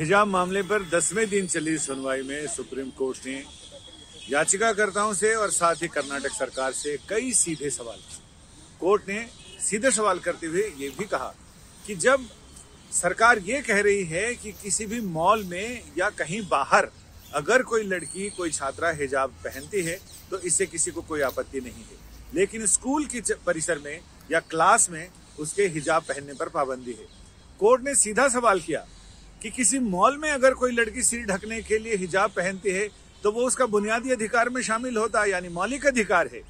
हिजाब मामले पर दसवें दिन चली सुनवाई में सुप्रीम कोर्ट ने याचिकाकर्ताओं से और साथ ही कर्नाटक सरकार से कई सीधे सवाल किए कोर्ट ने सीधे सवाल करते हुए ये भी कहा कि जब सरकार ये कह रही है कि किसी भी मॉल में या कहीं बाहर अगर कोई लड़की कोई छात्रा हिजाब पहनती है तो इससे किसी को कोई आपत्ति नहीं है लेकिन स्कूल के परिसर में या क्लास में उसके हिजाब पहनने पर पाबंदी है कोर्ट ने सीधा सवाल किया कि किसी मॉल में अगर कोई लड़की सिर ढकने के लिए हिजाब पहनती है तो वो उसका बुनियादी अधिकार में शामिल होता है यानी मौलिक अधिकार है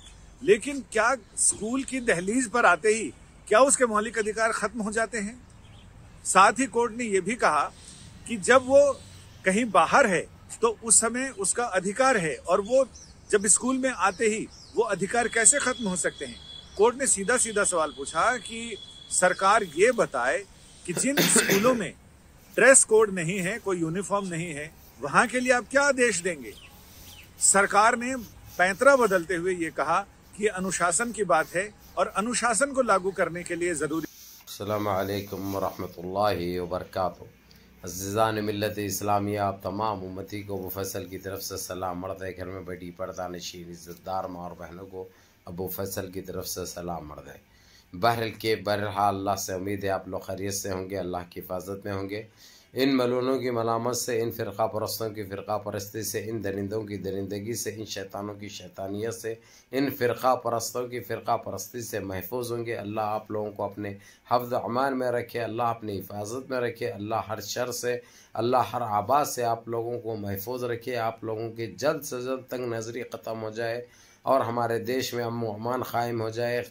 लेकिन क्या स्कूल की दहलीज पर आते ही क्या उसके मौलिक अधिकार खत्म हो जाते हैं साथ ही कोर्ट ने यह भी कहा कि जब वो कहीं बाहर है तो उस समय उसका अधिकार है और वो जब स्कूल में आते ही वो अधिकार कैसे खत्म हो सकते हैं कोर्ट ने सीधा सीधा सवाल पूछा कि सरकार ये बताए कि जिन स्कूलों में ड्रेस कोड नहीं है कोई यूनिफॉर्म नहीं है वहां के लिए आप क्या आदेश देंगे सरकार ने पैंतरा बदलते हुए ये कहा कि अनुशासन की बात है और अनुशासन को लागू करने के लिए ज़रूरी अल्लाम वरहमल वरक मिलत इस्लामिया आप तमाम उम्मती को अबू फसल की तरफ से सलाम मर्द घर में बैठी पर्दा नशीन इज़्ज़तदार माँ और बहनों को अबू फसल की तरफ से सलाम मर्द है बहरल के बहरहाल अल्लाह से उम्मीद है आप लोग खरीत से होंगे अल्लाह की हिफाजत में होंगे इन मलूनों की मलामत से इन फ़िरका परस्तों की फ़िरका परस्ती से इन दरिंदों की दरिंदगी से इन शैतानों की शैतानियत से इन फ़िरका परस्तों की फ़िरका परस्ती से महफूज होंगे अल्लाह आप लोगों को अपने हफ्ज अमान में रखे अल्लाह अपनी हिफाजत में रखे अल्लाह हर शर से अल्लाह हर आबाद से आप लोगों को महफूज रखे आप लोगों की जल्द से जल्द तंग नज़री ख़त्म हो जाए और हमारे देश में अमो अमान कायम हो जाए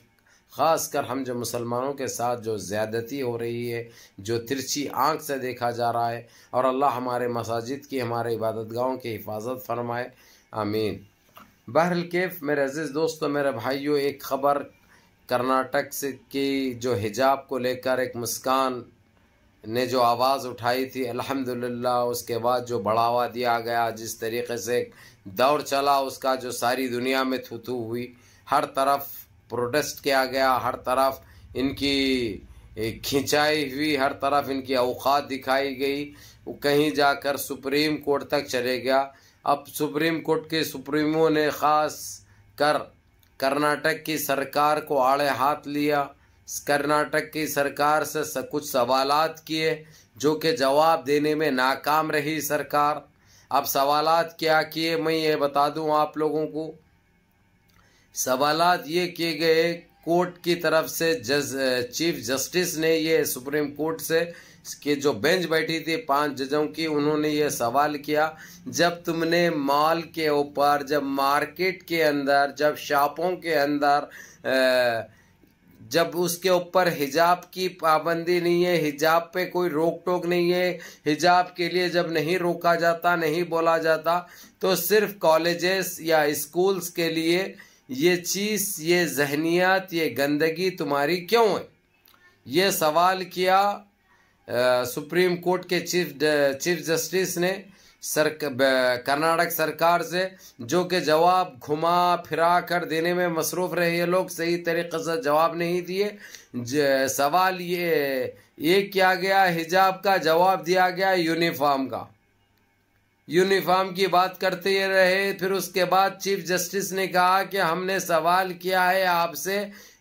ख़ास कर हम जो मुसलमानों के साथ जो ज़्यादती हो रही है जो तिरछी आँख से देखा जा रहा है और अल्लाह हमारे मसाजिद की हमारे इबादत गाहों की हिफाजत फरमाए आमीन बहरल कैफ मेरे अज़ीज़ दोस्तों मेरे भाइयों एक ख़बर कर्नाटक से की जो हिजाब को लेकर एक मुस्कान ने जो आवाज़ उठाई थी अल्हम्दुलिल्लाह उसके बाद जो बढ़ावा दिया गया जिस तरीके से दौर चला उसका जो सारी दुनिया में थूथू हुई हर तरफ प्रोटेस्ट किया गया हर तरफ इनकी खिंचाई हुई हर तरफ इनकी अवकात दिखाई गई कहीं जाकर सुप्रीम कोर्ट तक चले गया अब सुप्रीम कोर्ट के सुप्रीमो ने ख़ास कर कर्नाटक की सरकार को आड़े हाथ लिया कर्नाटक की सरकार से कुछ सवाल किए जो कि जवाब देने में नाकाम रही सरकार अब सवाल क्या किए मैं ये बता दूं आप लोगों को सवालात ये किए गए कोर्ट की तरफ से जज चीफ जस्टिस ने ये सुप्रीम कोर्ट से कि जो बेंच बैठी थी पांच जजों की उन्होंने ये सवाल किया जब तुमने मॉल के ऊपर जब मार्केट के अंदर जब शॉपों के अंदर जब उसके ऊपर हिजाब की पाबंदी नहीं है हिजाब पे कोई रोक टोक नहीं है हिजाब के लिए जब नहीं रोका जाता नहीं बोला जाता तो सिर्फ कॉलेजेस या स्कूल्स के लिए ये चीज़ ये जहनियत ये गंदगी तुम्हारी क्यों है ये सवाल किया आ, सुप्रीम कोर्ट के चीफ चीफ जस्टिस ने सर कर्नाटक सरकार से जो कि जवाब घुमा फिरा कर देने में मसरूफ़ रहे ये लोग सही तरीके से जवाब नहीं दिए सवाल ये ये किया गया हिजाब का जवाब दिया गया यूनिफॉर्म का यूनिफॉर्म की बात करते रहे फिर उसके बाद चीफ जस्टिस ने कहा कि हमने सवाल किया है आपसे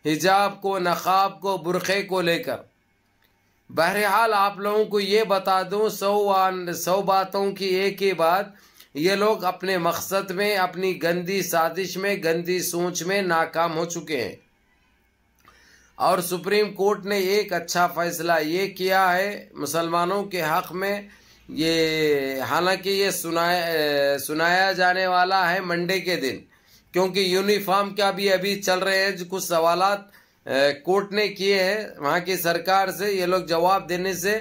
हिजाब को नकाब को बुरखे को लेकर बहरहाल आप लोगों को ये बता दूं सौ सौ बातों की एक ही बात ये लोग अपने मकसद में अपनी गंदी साजिश में गंदी सोच में नाकाम हो चुके हैं और सुप्रीम कोर्ट ने एक अच्छा फैसला ये किया है मुसलमानों के हक में ये हालांकि ये सुनाया सुनाया जाने वाला है मंडे के दिन क्योंकि यूनिफॉर्म का भी अभी चल रहे हैं जो कुछ सवाल कोर्ट ने किए हैं वहां की सरकार से ये लोग जवाब देने से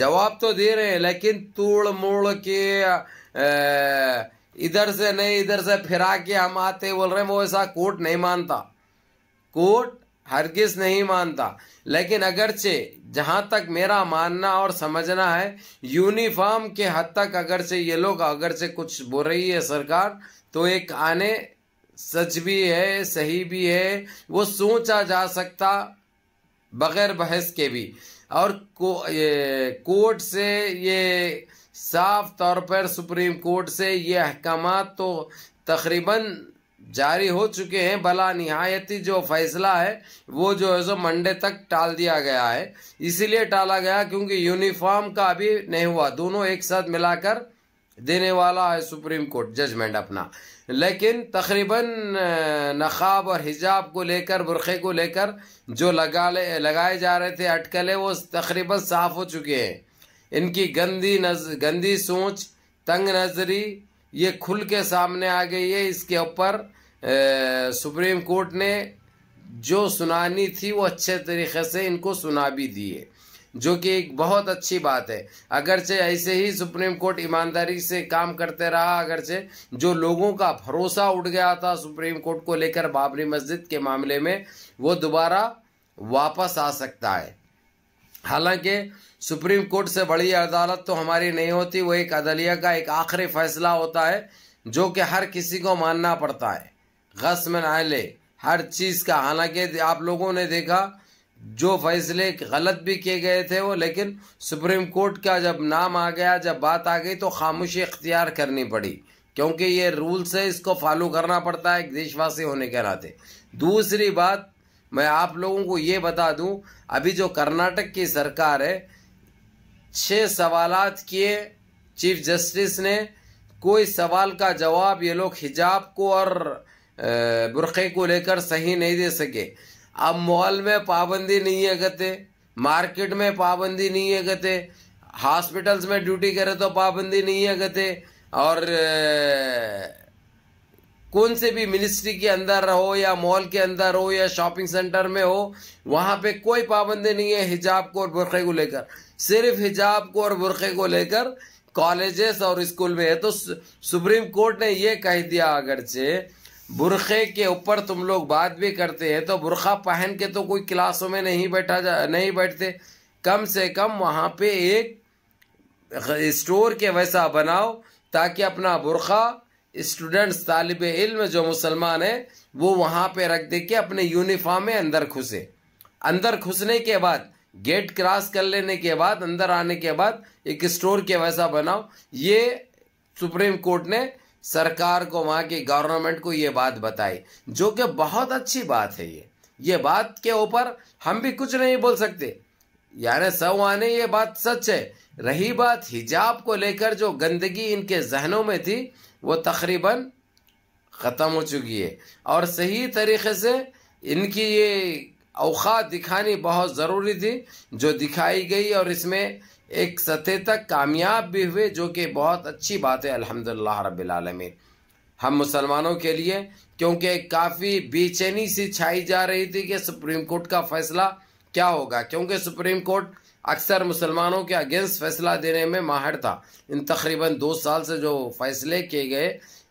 जवाब तो दे रहे हैं लेकिन तोड़ मोड़ के इधर से नहीं इधर से फिरा के हम आते बोल रहे हैं वो ऐसा कोर्ट नहीं मानता कोर्ट हरगिज नहीं मानता लेकिन अगरचे जहां तक मेरा मानना और समझना है यूनिफॉर्म के हद तक अगरचे ये लोग अगरचे कुछ बोल रही है सरकार तो एक आने सच भी है सही भी है वो सोचा जा सकता बगैर बहस के भी और को, ये, कोर्ट से ये साफ तौर पर सुप्रीम कोर्ट से ये अहकाम तो तकरीबन जारी हो चुके हैं भला निहायती जो फैसला है वो जो है सो मंडे तक टाल दिया गया है इसीलिए टाला गया क्योंकि यूनिफॉर्म का अभी नहीं हुआ दोनों एक साथ मिलाकर देने वाला है सुप्रीम कोर्ट जजमेंट अपना लेकिन तकरीबन नकाब और हिजाब को लेकर बुरखे को लेकर जो लगा ले लगाए जा रहे थे अटकले वो तकरीबन साफ हो चुके हैं इनकी गंदी नज गंदी सोच तंग नजरी ये खुल के सामने आ गई है इसके ऊपर सुप्रीम कोर्ट ने जो सुनानी थी वो अच्छे तरीके से इनको सुना भी दी है जो कि एक बहुत अच्छी बात है अगरचे ऐसे ही सुप्रीम कोर्ट ईमानदारी से काम करते रहा अगरचे जो लोगों का भरोसा उठ गया था सुप्रीम कोर्ट को लेकर बाबरी मस्जिद के मामले में वो दोबारा वापस आ सकता है हालांकि सुप्रीम कोर्ट से बड़ी अदालत तो हमारी नहीं होती वो एक अदलिया का एक आखिरी फैसला होता है जो कि हर किसी को मानना पड़ता है गस में नाले हर चीज़ का हालांकि आप लोगों ने देखा जो फैसले गलत भी किए गए थे वो लेकिन सुप्रीम कोर्ट का जब नाम आ गया जब बात आ गई तो खामोशी इख्तियार करनी पड़ी क्योंकि ये रूल्स है इसको फॉलो करना पड़ता है एक देशवासी होने के नाते दूसरी बात मैं आप लोगों को ये बता दूं अभी जो कर्नाटक की सरकार है छह सवालात किए चीफ जस्टिस ने कोई सवाल का जवाब ये लोग हिजाब को और बुरक़े को लेकर सही नहीं दे सके अब मॉल में पाबंदी नहीं है कहते मार्केट में पाबंदी नहीं है कहते हॉस्पिटल्स में ड्यूटी करे तो पाबंदी नहीं है कहते और कौन से भी मिनिस्ट्री के अंदर रहो या मॉल के अंदर हो या शॉपिंग सेंटर में हो वहाँ पे कोई पाबंदी नहीं है हिजाब को और बुरखे को लेकर सिर्फ हिजाब को और बुरखे को लेकर कॉलेजेस और स्कूल में है तो सुप्रीम कोर्ट ने ये कह दिया अगरचे बुरखे के ऊपर तुम लोग बात भी करते हैं तो बुरखा पहन के तो कोई क्लासों में नहीं बैठा जा नहीं बैठते कम से कम वहाँ पे एक स्टोर के वैसा बनाओ ताकि अपना बुरखा स्टूडेंट्स तालब इल्म जो मुसलमान है वो वहाँ पे रख दे के अपने यूनिफॉर्म में अंदर घुसे अंदर घुसने के बाद गेट क्रॉस कर लेने के बाद अंदर आने के बाद एक स्टोर के वैसा बनाओ ये सुप्रीम कोर्ट ने सरकार को वहाँ की गवर्नमेंट को ये बात बताई जो कि बहुत अच्छी बात है ये ये बात के ऊपर हम भी कुछ नहीं बोल सकते यानी सब आने ये बात सच है रही बात हिजाब को लेकर जो गंदगी इनके जहनों में थी वो तकरीबन ख़त्म हो चुकी है और सही तरीके से इनकी ये अवकात दिखानी बहुत ज़रूरी थी जो दिखाई गई और इसमें एक सतह तक कामयाब भी हुए जो कि बहुत अच्छी बात है अल्हम्दुलिल्लाह रब्बिल हम मुसलमानों के लिए क्योंकि काफ़ी बेचैनी सी छाई जा रही थी कि सुप्रीम कोर्ट का फैसला क्या होगा क्योंकि सुप्रीम कोर्ट अक्सर मुसलमानों के अगेंस्ट फैसला देने में माहिर था इन तकरीबन दो साल से जो फैसले किए गए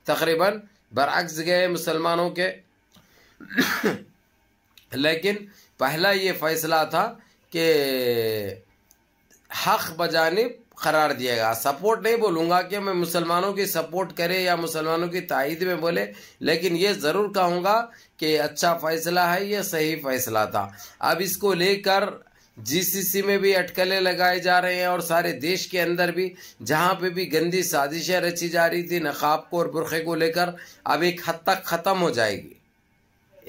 तकरीबन बरक्स गए मुसलमानों के लेकिन पहला ये फैसला था कि हक बजानिब करार दिएगा सपोर्ट नहीं बोलूँगा कि मैं मुसलमानों की सपोर्ट करे या मुसलमानों की तायद में बोले लेकिन ये ज़रूर कहूँगा कि अच्छा फैसला है ये सही फैसला था अब इसको लेकर जीसीसी में भी अटकलें लगाए जा रहे हैं और सारे देश के अंदर भी जहां पे भी गंदी साजिशें रची जा रही थी नकाब को और बुरखे को लेकर अब एक हद तक ख़त्म हो जाएगी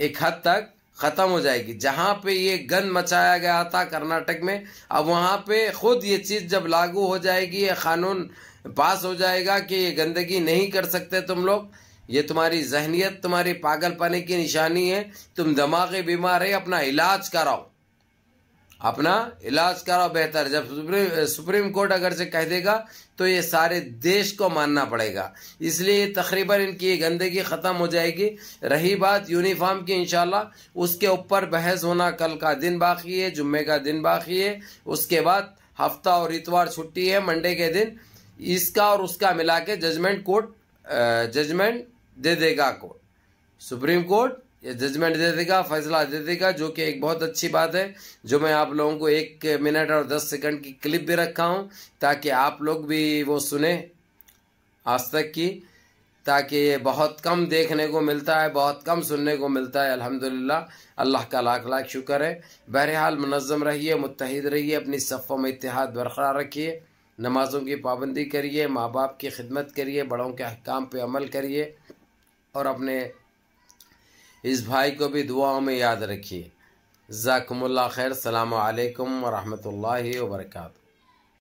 एक हद तक ख़त्म हो जाएगी जहां पे ये गंद मचाया गया था कर्नाटक में अब वहां पे खुद ये चीज़ जब लागू हो जाएगी ये कानून पास हो जाएगा कि ये गंदगी नहीं कर सकते तुम लोग ये तुम्हारी जहनीत तुम्हारी पागलपने की निशानी है तुम दिमागी बीमार है अपना इलाज कराओ अपना इलाज कराओ बेहतर जब सुप्रीम सुप्रीम कोर्ट अगर से कह देगा तो ये सारे देश को मानना पड़ेगा इसलिए तकरीबन इनकी गंदगी ख़त्म हो जाएगी रही बात यूनिफॉर्म की इंशाल्लाह उसके ऊपर बहस होना कल का दिन बाकी है जुम्मे का दिन बाकी है उसके बाद हफ्ता और इतवार छुट्टी है मंडे के दिन इसका और उसका मिला के जजमेंट कोर्ट जजमेंट दे देगा कोर्ट सुप्रीम कोर्ट ये जजमेंट दे देगा फैसला दे देगा जो कि एक बहुत अच्छी बात है जो मैं आप लोगों को एक मिनट और दस सेकंड की क्लिप भी रखा हूँ ताकि आप लोग भी वो सुने आज तक की ताकि ये बहुत कम देखने को मिलता है बहुत कम सुनने को मिलता है अल्हम्दुलिल्लाह अल्लाह का लाख लाख शुक्र है बहरहाल मनज़म रहिए मुतहद रहिए अपनी सफ़ों में इतिहाद बरकरार रखिए नमाज़ों की पाबंदी करिए माँ बाप की खिदमत करिए बड़ों के अहकाम पर अमल करिए और अपने इस भाई को भी दुआओं में याद रखिए ज़ाकमल्ला खैर सलाम अलैक्म वरहमतुल्लाहि